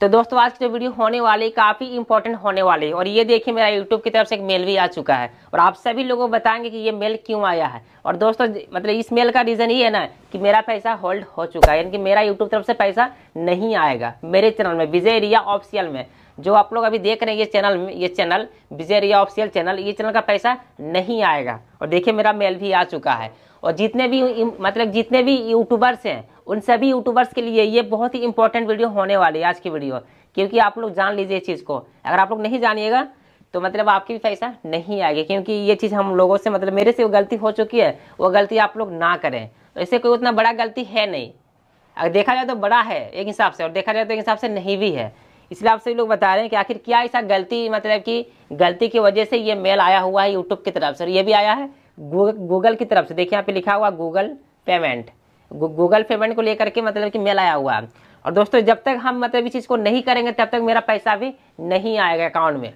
तो दोस्तों आज की जो वीडियो होने वाली काफ़ी इंपॉर्टेंट होने वाली है और ये देखिए मेरा यूट्यूब की तरफ से एक मेल भी आ चुका है और आप सभी लोगों को बताएंगे कि ये मेल क्यों आया है और दोस्तों मतलब इस मेल का रीज़न ये है ना कि मेरा पैसा होल्ड हो चुका है यानी कि मेरा यूट्यूब तरफ से पैसा नहीं आएगा मेरे चैनल में विजय रिया ऑफिसियल में जो आप लोग अभी देख रहे हैं ये चैनल ये channel Vijay Riya official channel ये चैनल का पैसा नहीं आएगा और देखिए मेरा मेल भी आ चुका है और जितने भी मतलब जितने भी यूट्यूबर्स हैं उन सभी यूट्यूबर्स के लिए ये बहुत ही इंपॉर्टेंट वीडियो होने वाली है आज की वीडियो क्योंकि आप लोग जान लीजिए इस चीज़ को अगर आप लोग नहीं जानिएगा तो मतलब आपकी भी पैसा नहीं आएगी क्योंकि ये चीज़ हम लोगों से मतलब मेरे से वो गलती हो चुकी है वो गलती आप लोग ना करें ऐसे तो कोई उतना बड़ा गलती है नहीं अगर देखा जाए तो बड़ा है एक हिसाब से और देखा जाए तो एक हिसाब से नहीं भी है इसलिए आप सभी लोग बता रहे हैं कि आखिर क्या ऐसा गलती मतलब कि गलती की वजह से ये मेल आया हुआ है यूट्यूब की तरफ से और ये भी आया है गूगल की तरफ से देखिए यहाँ पे लिखा हुआ गूगल पेमेंट गूगल पेमेंट को लेकर के मतलब कि मेल आया हुआ है और दोस्तों जब तक हम मतलब इस चीज़ को नहीं करेंगे तब तक मेरा पैसा भी नहीं आएगा अकाउंट में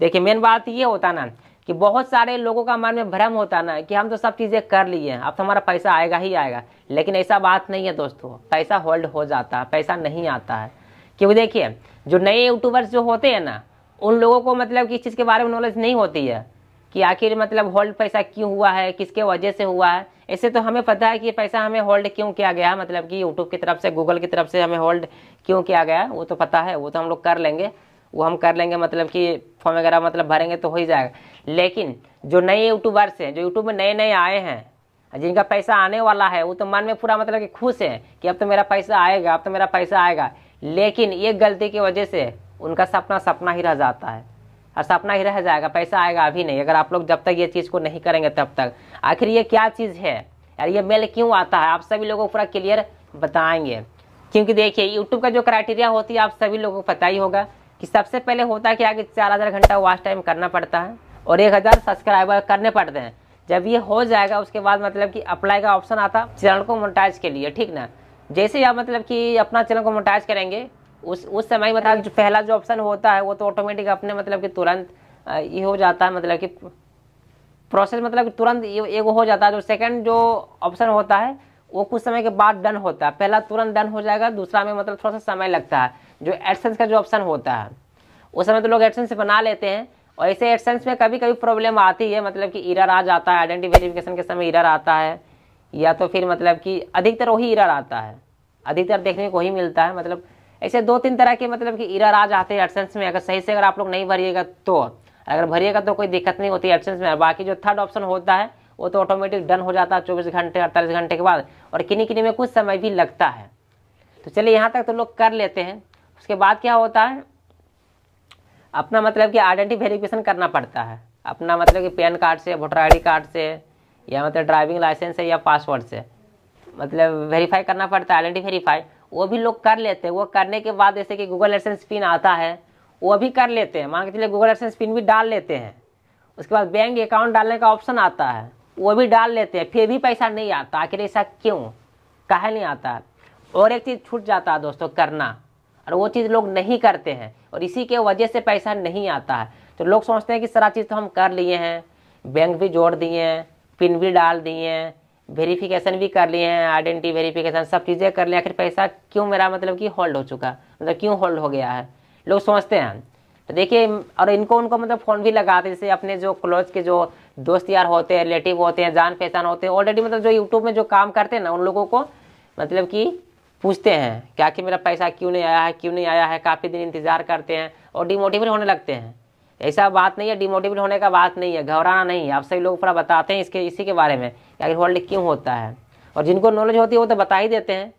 देखिए मेन बात ये होता ना कि बहुत सारे लोगों का मन में भ्रम होता ना कि हम तो सब चीज़ें कर लिए हैं अब तो हमारा पैसा आएगा ही आएगा लेकिन ऐसा बात नहीं है दोस्तों पैसा होल्ड हो जाता है पैसा नहीं आता है क्योंकि देखिए जो नए यूट्यूबर्स जो होते हैं ना उन लोगों को मतलब कि इस चीज़ के बारे में नॉलेज नहीं होती है कि आखिर मतलब होल्ड पैसा क्यों हुआ है किसके वजह से हुआ है ऐसे तो हमें पता है कि पैसा हमें होल्ड क्यों किया गया मतलब कि यूट्यूब की तरफ से गूगल की तरफ से हमें होल्ड क्यों किया गया वो तो पता है वो तो हम लोग कर लेंगे वो हम कर लेंगे मतलब कि फॉर्म वगैरह मतलब भरेंगे तो हो ही जाएगा लेकिन जो नए यूट्यूबर्स हैं जो यूट्यूब में नए नए आए हैं जिनका पैसा आने वाला है वो तो मन में पूरा मतलब कि खुश है कि अब तो मेरा पैसा आएगा अब तो मेरा पैसा आएगा लेकिन ये गलती की वजह से उनका सपना सपना ही रह जाता है और सपना ही रह जाएगा पैसा आएगा अभी नहीं अगर आप लोग जब तक ये चीज़ को नहीं करेंगे तब तक आखिर ये क्या चीज़ है यार ये मेल क्यों आता है आप सभी लोगों को पूरा क्लियर बताएंगे क्योंकि देखिए यूट्यूब का जो क्राइटेरिया होती है आप सभी लोगों को पता ही होगा कि सबसे पहले होता है कि आगे चार हज़ार घंटा वॉच टाइम करना पड़ता है और एक हज़ार सब्सक्राइबर करने पड़ते हैं जब ये हो जाएगा उसके बाद मतलब कि अप्लाई का ऑप्शन आता चैनल को मोटाइज के लिए ठीक ना जैसे आप मतलब कि अपना चैनल को मोटाइज करेंगे उस उस समय मतलब जो पहला जो ऑप्शन होता है वो तो ऑटोमेटिक अपने मतलब कि तुरंत ये हो जाता है मतलब कि प्रोसेस मतलब तुरंत ये हो जाता है जो सेकंड जो ऑप्शन होता है वो कुछ समय के बाद डन होता है पहला तुरंत डन हो जाएगा दूसरा में मतलब थोड़ा सा समय लगता है जो एडसेंस का जो ऑप्शन होता है उस समय तो लोग एडसेंस बना लेते हैं और ऐसे एडसेंस में कभी कभी प्रॉब्लम आती है मतलब कि इरर आ जाता है आइडेंटी वेरिफिकेशन के समय इरर आता है या तो फिर मतलब कि अधिकतर वही इरर आता है अधिकतर देखने को ही मिलता है मतलब ऐसे दो तीन तरह के मतलब कि इरर आ जाते हैं एडसेंस में अगर सही से अगर आप लोग नहीं भरिएगा तो अगर भरिएगा तो कोई दिक्कत नहीं होती एडसेंस में बाकी जो थर्ड ऑप्शन होता है वो तो ऑटोमेटिक डन हो जाता है चौबीस घंटे अड़तालीस घंटे के बाद और किन्नी किन्नी में कुछ समय भी लगता है तो चलिए यहाँ तक तो लोग कर लेते हैं उसके बाद क्या होता है अपना मतलब कि आइडेंटी वेरिफिकेशन करना पड़ता है अपना मतलब कि पैन कार्ड से वोटर आई कार्ड से या मतलब ड्राइविंग लाइसेंस से या पासवर्ड से मतलब वेरीफाई करना पड़ता है आइडेंटी वेरीफाई वो भी लोग कर लेते हैं वो करने के बाद जैसे कि गूगल एडसेंस पिन आता है वो भी कर लेते हैं मान के चलिए गूगल एडसेंस पिन भी डाल लेते हैं उसके बाद बैंक अकाउंट डालने का ऑप्शन आता है वो भी डाल लेते हैं फिर भी पैसा नहीं आता आखिर ऐसा क्यों कहा नहीं आता और एक चीज़ छूट जाता है दोस्तों करना और वो चीज़ लोग नहीं करते हैं और इसी के वजह से पैसा नहीं आता है तो लोग सोचते हैं कि सारा चीज़ तो हम कर लिए हैं बैंक भी जोड़ दिए हैं पिन भी डाल दिए हैं वेरिफिकेशन भी कर लिए हैं आइडेंटिटी वेरिफिकेशन सब चीज़ें कर लिए आखिर पैसा क्यों मेरा मतलब कि होल्ड हो चुका मतलब क्यों होल्ड हो गया है लोग सोचते हैं तो देखिए और इनको उनको मतलब फ़ोन भी लगाते जैसे अपने जो क्लोज के जो दोस्त यार होते हैं रिलेटिव होते हैं जान पहचान होते हैं ऑलरेडी मतलब जो यूट्यूब में जो काम करते हैं ना उन लोगों को मतलब कि पूछते हैं क्या कि मेरा पैसा क्यों नहीं आया है क्यों नहीं आया है काफ़ी दिन इंतज़ार करते हैं और डिमोटिवेट होने लगते हैं ऐसा बात नहीं है डिमोटिवेट होने का बात नहीं है घबराना नहीं है आप सभी लोग पूरा बताते हैं इसके इसी के बारे में कि आखिर होल्ड क्यों होता है और जिनको नॉलेज होती है वो तो बता ही देते हैं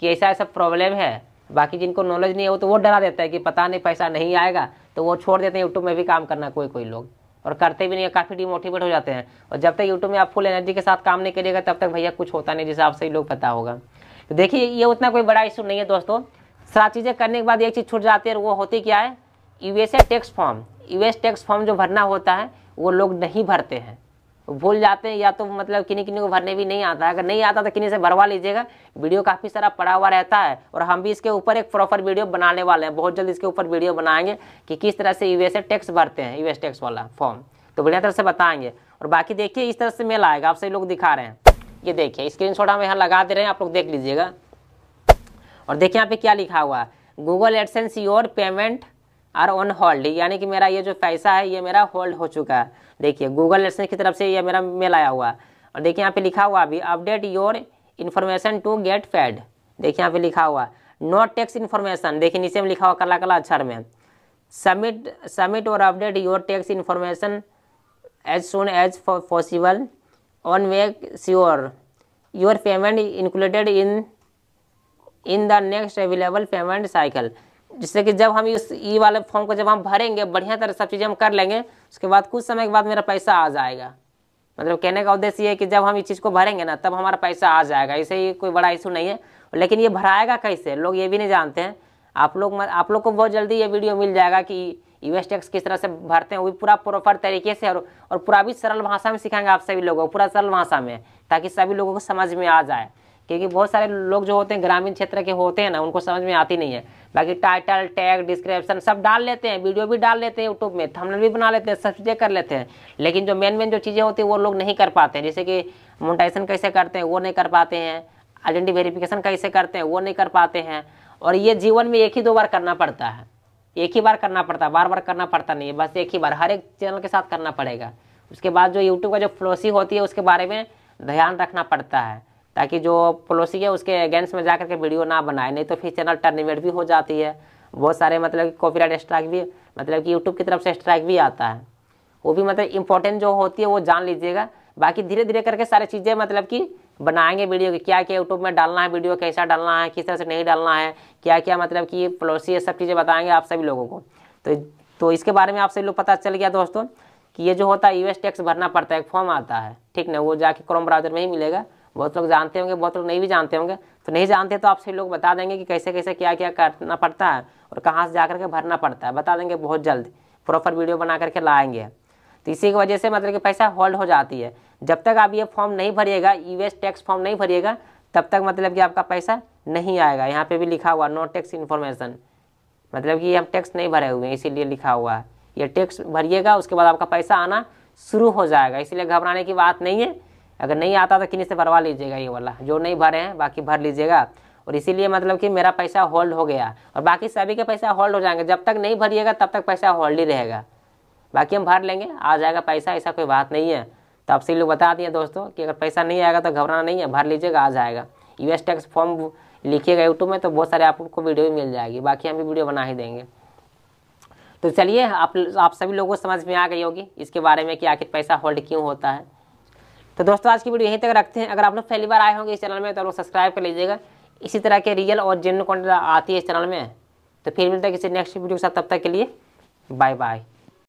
कि ऐसा ऐसा प्रॉब्लम है बाकी जिनको नॉलेज नहीं है वो तो वो डरा देता है कि पता नहीं पैसा नहीं आएगा तो वो छोड़ देते हैं यूट्यूब में भी काम करना कोई कोई लोग और करते भी नहीं काफ़ी डिमोटिवेट हो जाते हैं और जब तक यूट्यूब में आप फुल एनर्जी के साथ काम नहीं करिएगा तब तक भैया कुछ होता नहीं जैसे आप सही लोग पता होगा तो देखिए ये उतना कोई बड़ा इशू नहीं है दोस्तों सारा चीज़ें करने के बाद एक चीज़ छूट जाती है और वो होती क्या है USA tax form US tax form जो भरना होता है वो लोग नहीं भरते हैं भूल जाते हैं या तो मतलब किन्हीं किन्हीं को भरने भी नहीं आता अगर नहीं आता तो किन्हीं से भरवा लीजिएगा वीडियो काफ़ी सारा पड़ा हुआ रहता है और हम भी इसके ऊपर एक प्रॉपर वीडियो बनाने वाले हैं बहुत जल्द इसके ऊपर वीडियो बनाएंगे कि किस तरह से यूएसए टैक्स भरते हैं यूएस टैक्स वाला फॉर्म तो बढ़िया तरह से बताएंगे और बाकी देखिए इस तरह से मेल आएगा आप सभी लोग दिखा रहे हैं ये देखिए स्क्रीन हम यहाँ लगा दे रहे हैं आप लोग देख लीजिएगा और देखिए यहाँ पे क्या लिखा हुआ है Google AdSense your payment are on hold यानी कि मेरा ये जो पैसा है ये मेरा होल्ड हो चुका है देखिए गूगल एस की तरफ से ये मेरा मेल आया हुआ और देखिए यहाँ पे लिखा हुआ अभी update your information to get paid देखिए यहाँ पे लिखा हुआ नॉट टैक्स इन्फॉर्मेशन देखिए नीचे में लिखा हुआ कला कला अक्षर में सबमिट सबमिट और update your tax information as soon as possible on make sure your payment included in in the next available payment cycle जिससे कि जब हम इस ई वाले फॉर्म को जब हम भरेंगे बढ़िया तरह सब चीज़ें हम कर लेंगे उसके बाद कुछ समय के बाद मेरा पैसा आ जाएगा मतलब कहने का उद्देश्य ये है कि जब हम इस चीज़ को भरेंगे ना तब हमारा पैसा आ जाएगा इसे ही कोई बड़ा इशू नहीं है लेकिन ये भराएगा कैसे लोग ये भी नहीं जानते हैं आप लोग आप लोग को बहुत जल्दी ये वीडियो मिल जाएगा कि यूएस टैक्स किस तरह से भरते हैं वो भी पूरा प्रॉपर तरीके से और, और पूरा भी सरल भाषा में सिखाएंगे आप सभी लोगों को पूरा सरल भाषा में ताकि सभी लोगों को समझ में आ जाए क्योंकि बहुत सारे लोग जो होते हैं ग्रामीण क्षेत्र के होते हैं ना उनको समझ में आती नहीं है बाकी टाइटल टैग डिस्क्रिप्शन सब डाल लेते हैं वीडियो भी डाल लेते हैं यूट्यूब में थंबनेल भी बना लेते हैं सब चीज़ें कर लेते हैं लेकिन जो मेन मेन जो चीज़ें होती है वो लोग नहीं कर पाते हैं जैसे कि मोनिटाइजेशन कैसे करते हैं वो नहीं कर पाते हैं आइडेंटी वेरीफिकेशन कैसे करते हैं वो नहीं कर पाते हैं और ये जीवन में एक ही दो बार करना पड़ता है एक ही बार करना पड़ता है बार बार करना पड़ता नहीं है बस एक ही बार हर एक चैनल के साथ करना पड़ेगा उसके बाद जो यूट्यूब का जो फ्लोसी होती है उसके बारे में ध्यान रखना पड़ता है ताकि जो पड़ोसी है उसके अगेंस्ट में जा करके वीडियो ना बनाए नहीं तो फिर चैनल टर्मिनेट भी हो जाती है बहुत सारे मतलब कॉपीराइट स्ट्राइक भी मतलब कि यूट्यूब की तरफ से स्ट्राइक भी आता है वो भी मतलब इंपॉर्टेंट जो होती है वो जान लीजिएगा बाकी धीरे धीरे करके सारे चीज़ें मतलब कि बनाएंगे वीडियो की क्या क्या यूट्यूब में डालना है वीडियो कैसा डालना है किस तरह से नहीं डालना है क्या क्या मतलब कि पड़ोसी ये सब चीज़ें बताएंगे आप सभी लोगों को तो तो इसके बारे में आप सभी लोग पता चल गया दोस्तों कि ये जो होता है यूएस टैक्स भरना पड़ता है एक फॉर्म आता है ठीक ना वो जाके क्रोम ब्राउजर में ही मिलेगा बहुत लोग जानते होंगे बहुत लोग नहीं भी जानते होंगे तो नहीं जानते तो आप सभी लोग बता देंगे कि कैसे कैसे क्या क्या करना पड़ता है और कहाँ से जा करके भरना पड़ता है बता देंगे बहुत जल्द प्रॉपर वीडियो बना करके लाएंगे तो इसी की वजह से मतलब कि पैसा होल्ड हो जाती है जब तक आप ये फॉर्म नहीं भरिएगा यूएस टैक्स फॉर्म नहीं भरिएगा तब तक मतलब कि आपका पैसा नहीं आएगा यहाँ पे भी लिखा हुआ नो टैक्स इन्फॉर्मेशन मतलब कि हम टैक्स नहीं भरे हुए हैं इसीलिए लिखा हुआ है ये टैक्स भरिएगा उसके बाद आपका पैसा आना शुरू हो जाएगा इसीलिए घबराने की बात नहीं है अगर नहीं आता तो किन्हीं से भरवा लीजिएगा ये वाला जो नहीं भरे हैं बाकी भर लीजिएगा और इसीलिए मतलब कि मेरा पैसा होल्ड हो गया और बाकी सभी के पैसा होल्ड हो जाएंगे जब तक नहीं भरिएगा तब तक पैसा होल्ड ही रहेगा बाकी हम भर लेंगे आ जाएगा पैसा ऐसा कोई बात नहीं है तो आप सभी लोग बता दिए दोस्तों कि अगर पैसा नहीं आएगा तो घबराना नहीं है भर लीजिएगा आ जाएगा यू एस टैक्स फॉर्म लिखिएगा यूट्यूब में तो बहुत सारे आपको वीडियो भी मिल जाएगी बाकी हम भी वीडियो बना ही देंगे तो चलिए आप आप सभी लोगों को समझ में आ गई होगी इसके बारे में कि आखिर पैसा होल्ड क्यों होता है तो दोस्तों आज की वीडियो यहीं तक रखते हैं अगर आप लोग पहली बार आए होंगे इस चैनल में तो लोग सब्सक्राइब कर लीजिएगा इसी तरह के रियल और जेन्यू कॉन्टेंट आती है इस चैनल में तो फिर मिलता है किसी नेक्स्ट वीडियो के साथ तब तक के लिए बाय बाय